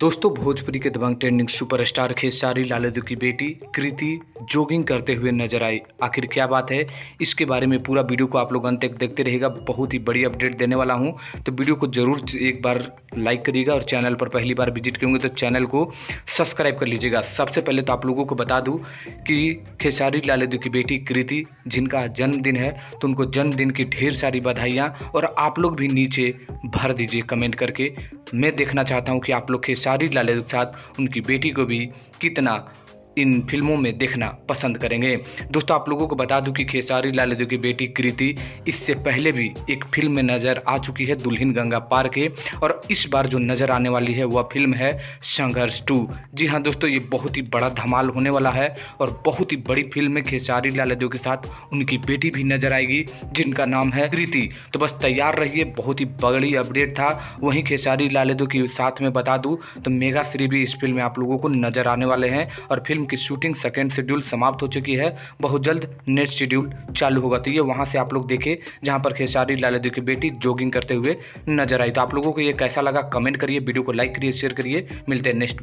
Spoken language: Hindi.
दोस्तों भोजपुरी के दबंग ट्रेंडिंग सुपरस्टार खेसारी लालेदू की बेटी कृति जॉगिंग करते हुए नजर आई आखिर क्या बात है इसके बारे में पूरा वीडियो को आप लोग अंत तक देखते रहेगा बहुत ही बड़ी अपडेट देने वाला हूं तो वीडियो को जरूर एक बार लाइक करिएगा और चैनल पर पहली बार विजिट करेंगे तो चैनल को सब्सक्राइब कर लीजिएगा सबसे पहले तो आप लोगों को बता दूँ कि खेसारी लालेदू की बेटी कृति जिनका जन्मदिन है तो उनको जन्मदिन की ढेर सारी बधाइयाँ और आप लोग भी नीचे भर दीजिए कमेंट करके मैं देखना चाहता हूँ कि आप लोग खेसारी लाल के साथ उनकी बेटी को भी कितना इन फिल्मों में देखना पसंद करेंगे दोस्तों आप लोगों को बता दूं कि खेसारी लाल यादव की बेटी कृति इससे पहले भी एक फिल्म में नजर आ चुकी है दुल्हन गंगा पार के और इस बार जो नजर आने वाली है वह फिल्म है संघर्ष टू जी हाँ दोस्तों ये बहुत ही बड़ा धमाल होने वाला है और बहुत ही बड़ी फिल्म में खेसारी लाल यादव के साथ उनकी बेटी भी नजर आएगी जिनका नाम है कृति तो बस तैयार रहिए बहुत ही बड़ी अपडेट था वहीं खेसारी लाल यादव के साथ में बता दूँ तो मेगा श्री भी इस फिल्म में आप लोगों को नजर आने वाले हैं और फिल्म की शूटिंग सेकेंड शेड्यूल समाप्त हो चुकी है बहुत जल्द नेक्स्ट शेड्यूल चालू होगा तो ये वहाँ से आप लोग देखे जहाँ पर खेसारी यादव की बेटी जॉगिंग करते हुए नजर आई तो आप लोगों को ये कैसा लगा कमेंट करिए वीडियो को लाइक करिए शेयर करिए मिलते हैं नेक्स्ट